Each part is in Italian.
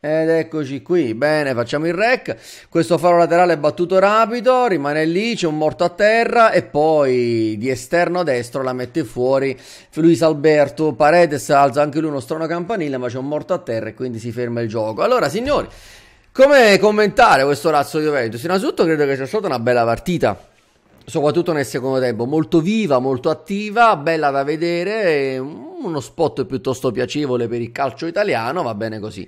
Ed eccoci qui, bene, facciamo il rec. Questo faro laterale è battuto rapido, rimane lì, c'è un morto a terra e poi di esterno a destro la mette fuori Luis Alberto. Paredes alza anche lui uno strano campanile, ma c'è un morto a terra e quindi si ferma il gioco. Allora, signori, come commentare questo razzo di Juventus? Innanzitutto credo che sia stata una bella partita soprattutto nel secondo tempo, molto viva, molto attiva, bella da vedere, uno spot piuttosto piacevole per il calcio italiano, va bene così.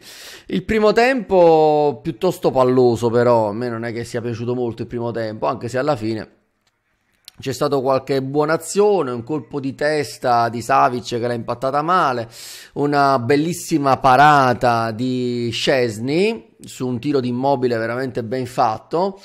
Il primo tempo piuttosto palloso però, a me non è che sia piaciuto molto il primo tempo, anche se alla fine c'è stata qualche buona azione, un colpo di testa di Savic che l'ha impattata male, una bellissima parata di Scesni su un tiro di immobile veramente ben fatto.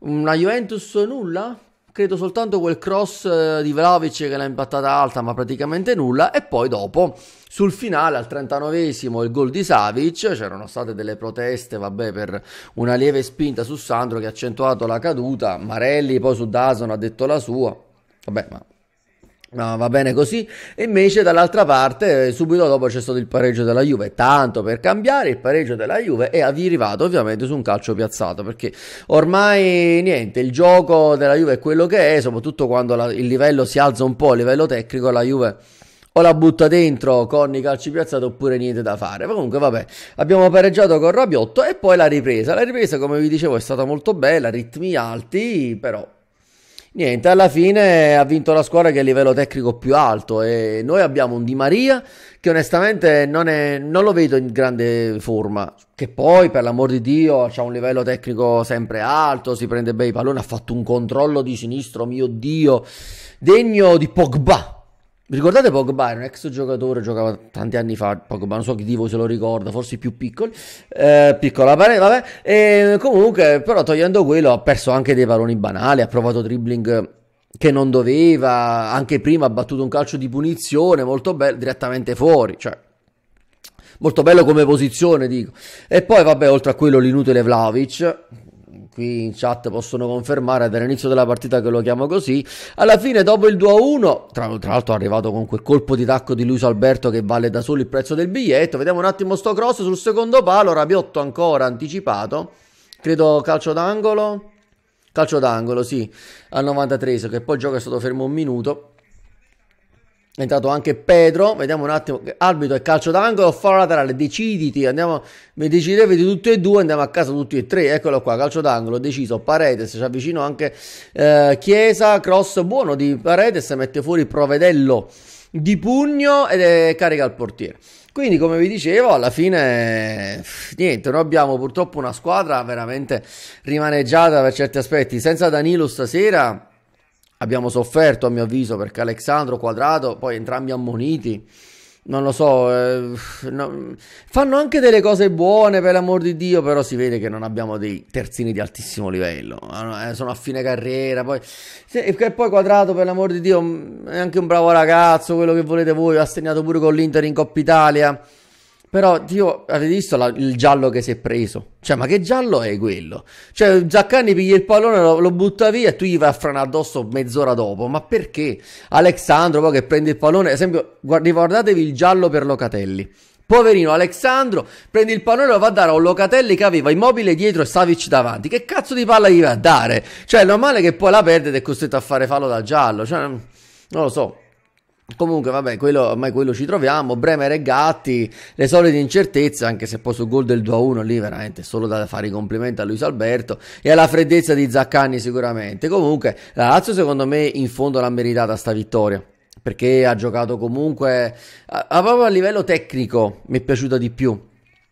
Una Juventus nulla? credo soltanto quel cross eh, di Vlaovic che l'ha impattata alta ma praticamente nulla e poi dopo sul finale al 39esimo il gol di Savic c'erano state delle proteste vabbè per una lieve spinta su Sandro che ha accentuato la caduta Marelli poi su Dazon ha detto la sua vabbè ma No, va bene così. E invece dall'altra parte, eh, subito dopo c'è stato il pareggio della Juve. Tanto per cambiare, il pareggio della Juve è arrivato ovviamente su un calcio piazzato. Perché ormai niente, il gioco della Juve è quello che è, soprattutto quando la, il livello si alza un po' a livello tecnico, la Juve o la butta dentro con i calci piazzati oppure niente da fare. Ma comunque, vabbè, abbiamo pareggiato con Rabiotto e poi la ripresa. La ripresa, come vi dicevo, è stata molto bella, ritmi alti, però Niente, alla fine ha vinto la squadra che è il livello tecnico più alto e noi abbiamo un Di Maria che onestamente non, è, non lo vedo in grande forma, che poi per l'amor di Dio ha un livello tecnico sempre alto, si prende bei palloni, ha fatto un controllo di sinistro, mio Dio, degno di Pogba, Ricordate Pogba, era un ex giocatore, giocava tanti anni fa, Pogba, non so chi di voi se lo ricorda, forse i più piccoli, eh, piccola parete, vabbè, e comunque però togliendo quello ha perso anche dei palloni banali, ha provato dribbling che non doveva, anche prima ha battuto un calcio di punizione molto bello, direttamente fuori, cioè molto bello come posizione dico. E poi vabbè, oltre a quello l'inutile Vlaovic, qui in chat possono confermare dall'inizio della partita che lo chiamo così. Alla fine, dopo il 2-1, tra, tra l'altro è arrivato con quel colpo di tacco di Luis Alberto che vale da solo il prezzo del biglietto. Vediamo un attimo sto cross sul secondo palo, Rabiotto ancora anticipato. Credo calcio d'angolo. Calcio d'angolo, sì, al 93 che poi il gioco è stato fermo un minuto. È entrato anche Pedro, vediamo un attimo, arbitro e calcio d'angolo, fallo laterale, deciditi, andiamo, decidetevi di tutti e due, andiamo a casa tutti e tre, eccolo qua, calcio d'angolo, deciso, Paredes, ci avvicino anche eh, Chiesa, cross buono di Paredes, mette fuori Provedello di pugno ed è, carica il portiere. Quindi, come vi dicevo, alla fine niente, noi abbiamo purtroppo una squadra veramente rimaneggiata per certi aspetti. Senza Danilo stasera abbiamo sofferto a mio avviso perché Alexandro Quadrato, poi entrambi ammoniti, non lo so, eh, no, fanno anche delle cose buone per l'amor di Dio, però si vede che non abbiamo dei terzini di altissimo livello, ah, eh, sono a fine carriera, poi, se, e poi Quadrato per l'amor di Dio è anche un bravo ragazzo, quello che volete voi, ha segnato pure con l'Inter in Coppa Italia. Però, Dio, avete visto la, il giallo che si è preso? Cioè, ma che giallo è quello? Cioè, Zaccani piglia il pallone, lo, lo butta via e tu gli vai a frenare addosso mezz'ora dopo. Ma perché? Alexandro poi che prende il pallone, ad esempio, guard- ricordatevi il giallo per Locatelli. Poverino Alexandro prende il pallone e lo va a dare a un Locatelli che aveva immobile dietro e Savic davanti. Che cazzo di palla gli va a dare? Cioè, è normale che poi la perde ed è costretto a fare fallo da giallo. Cioè, non lo so. Comunque, vabbè, quello, ormai quello ci troviamo. Bremer e Gatti, le solite incertezze, anche se poi sul gol del 2-1 lì veramente solo da fare i complimenti a Luis Alberto e alla freddezza di Zaccani sicuramente. Comunque, la Lazio secondo me in fondo l'ha meritata sta vittoria perché ha giocato comunque a, a, proprio a livello tecnico mi è piaciuta di più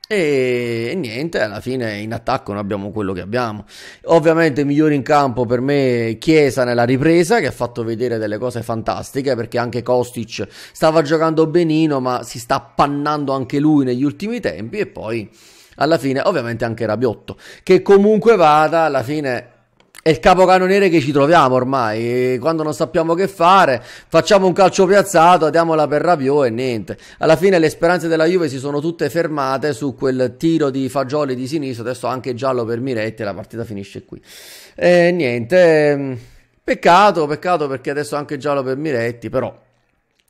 e niente, alla fine in attacco non abbiamo quello che abbiamo. Ovviamente migliore in campo per me Chiesa nella ripresa che ha fatto vedere delle cose fantastiche perché anche Kostic stava giocando benino ma si sta appannando anche lui negli ultimi tempi e poi alla fine ovviamente anche Rabiotto che comunque vada alla fine è il capocannoniere che ci troviamo ormai. Quando non sappiamo che fare, facciamo un calcio piazzato, diamola per Rabiot e niente. Alla fine le speranze della Juve si sono tutte fermate su quel tiro di Fagioli di sinistra, adesso anche giallo per Miretti e la partita finisce qui. E niente, ehm, peccato, peccato perché adesso anche giallo per Miretti, però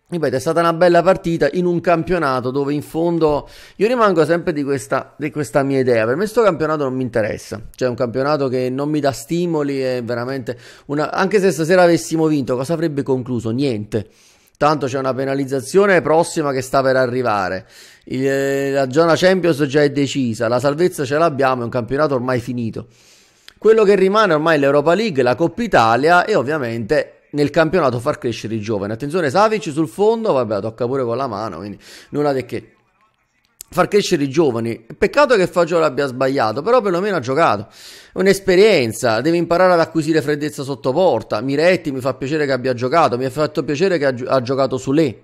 Ripeto, è stata una bella partita in un campionato dove in fondo io rimango sempre di questa, di questa mia idea. Per me questo campionato non mi interessa. Cioè, è un campionato che non mi dà stimoli e veramente. Una... Anche se stasera avessimo vinto, cosa avrebbe concluso? Niente. Tanto c'è una penalizzazione prossima che sta per arrivare. Il... Eh, la zona Champions già è decisa. La salvezza ce l'abbiamo. È un campionato ormai finito. Quello che rimane ormai è l'Europa League, la Coppa Italia e ovviamente nel campionato far crescere i giovani. Attenzione, Savic sul fondo, vabbè, tocca pure con la mano, quindi nulla di che. Far crescere i giovani. Peccato che Fagiolo abbia sbagliato, però perlomeno ha giocato. È un'esperienza, deve imparare ad acquisire freddezza sotto porta. Miretti mi fa piacere che abbia giocato, mi ha fatto piacere che ha, giocato su lei.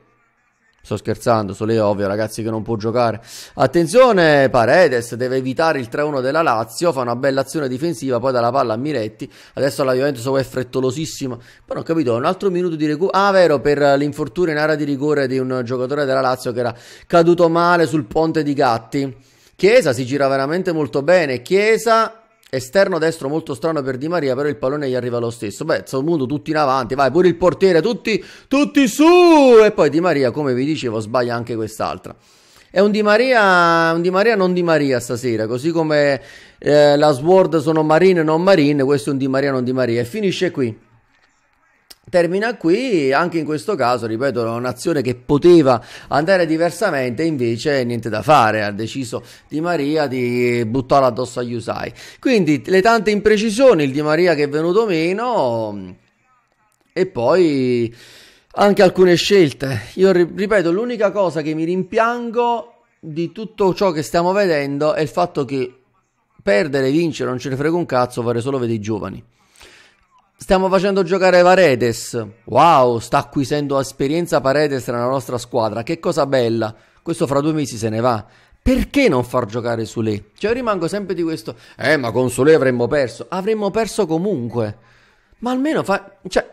Sto scherzando, Sole ovvio, ragazzi che non può giocare. Attenzione, Paredes deve evitare il 3-1 della Lazio, fa una bella azione difensiva, poi dà la palla a Miretti. Adesso la Juventus è frettolosissima. Però ho capito, un altro minuto di recupero. Ah, vero, per l'infortunio in area di rigore di un giocatore della Lazio che era caduto male sul ponte di Gatti. Chiesa si gira veramente molto bene. Chiesa Esterno destro molto strano per Di Maria, però il pallone gli arriva lo stesso. Beh, Zomundo tutti in avanti, vai, pure il portiere, tutti, tutti su! E poi Di Maria, come vi dicevo, sbaglia anche quest'altra. È un Di Maria, un Di Maria non Di Maria stasera, così come eh, la Sword sono Marine non Marine, questo è un Di Maria non Di Maria. E finisce qui. Termina qui, anche in questo caso, ripeto, era un'azione che poteva andare diversamente, invece niente da fare, ha deciso Di Maria di buttarla addosso agli usai. Quindi le tante imprecisioni, il Di Maria che è venuto meno e poi anche alcune scelte. Io ripeto, l'unica cosa che mi rimpiango di tutto ciò che stiamo vedendo è il fatto che perdere e vincere non ce ne frega un cazzo, fare solo vedere i giovani. Stiamo facendo giocare Paredes. Wow, sta acquisendo esperienza Paredes nella nostra squadra. Che cosa bella. Questo fra due mesi se ne va. Perché non far giocare Sule? Cioè io rimango sempre di questo. Eh, ma con Sule avremmo perso. Avremmo perso comunque. Ma almeno fa... Cioè,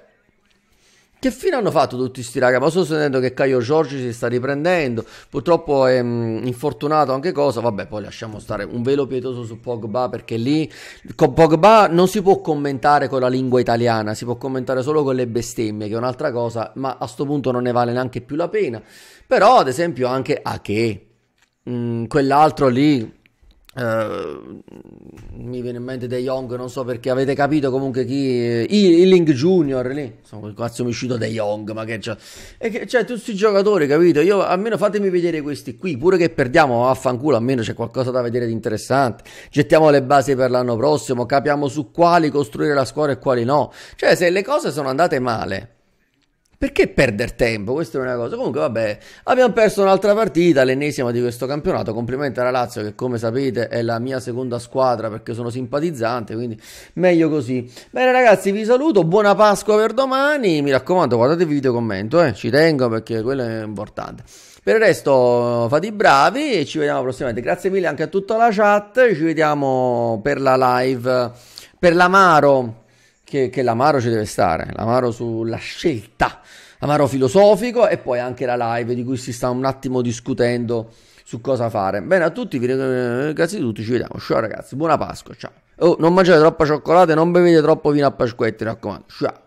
che fine hanno fatto tutti questi ragazzi? Ma sto sentendo che Caio Giorgi si sta riprendendo. Purtroppo è mh, mm, infortunato anche cosa. Vabbè, poi lasciamo stare un velo pietoso su Pogba perché lì con Pogba non si può commentare con la lingua italiana, si può commentare solo con le bestemmie, che è un'altra cosa, ma a questo punto non ne vale neanche più la pena. Però, ad esempio, anche a che mh, mm, quell'altro lì eh, mi viene in mente De Jong, non so perché avete capito comunque chi Ealing eh, Junior lì, insomma, quel cazzo mi è uscito De Jong, ma che c'è? E che c'è cioè, tutti i giocatori, capito? Io almeno fatemi vedere questi qui, pure che perdiamo affanculo, almeno c'è qualcosa da vedere di interessante. Gettiamo le basi per l'anno prossimo, capiamo su quali costruire la squadra e quali no. Cioè, se le cose sono andate male, perché perdere tempo? Questa è una cosa. Comunque, vabbè, abbiamo perso un'altra partita, l'ennesima di questo campionato. Complimenti alla Lazio, che come sapete è la mia seconda squadra perché sono simpatizzante, quindi meglio così. Bene, ragazzi, vi saluto. Buona Pasqua per domani. Mi raccomando, guardate i video commento, eh. ci tengo perché quello è importante. Per il resto fate i bravi e ci vediamo prossimamente. Grazie mille anche a tutta la chat. Ci vediamo per la live per l'amaro che, che l'amaro ci deve stare, l'amaro sulla scelta, l'amaro filosofico e poi anche la live di cui si sta un attimo discutendo su cosa fare. Bene a tutti, eh, grazie a tutti, ci vediamo. Ciao ragazzi, buona Pasqua, ciao. Oh, non mangiate troppa cioccolata e non bevete troppo vino a Pasquetti, mi raccomando. Ciao.